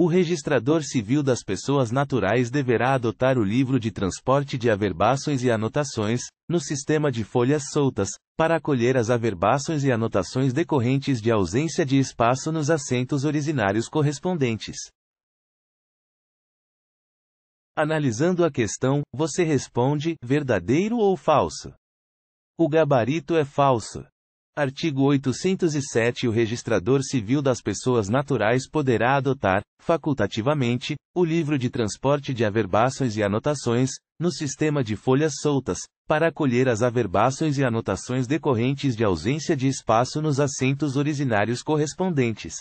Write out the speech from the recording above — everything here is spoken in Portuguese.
O registrador civil das pessoas naturais deverá adotar o livro de transporte de averbações e anotações, no sistema de folhas soltas, para acolher as averbações e anotações decorrentes de ausência de espaço nos assentos originários correspondentes. Analisando a questão, você responde: verdadeiro ou falso? O gabarito é falso. Artigo 807 O registrador civil das pessoas naturais poderá adotar, facultativamente, o livro de transporte de averbações e anotações, no sistema de folhas soltas, para acolher as averbações e anotações decorrentes de ausência de espaço nos assentos originários correspondentes.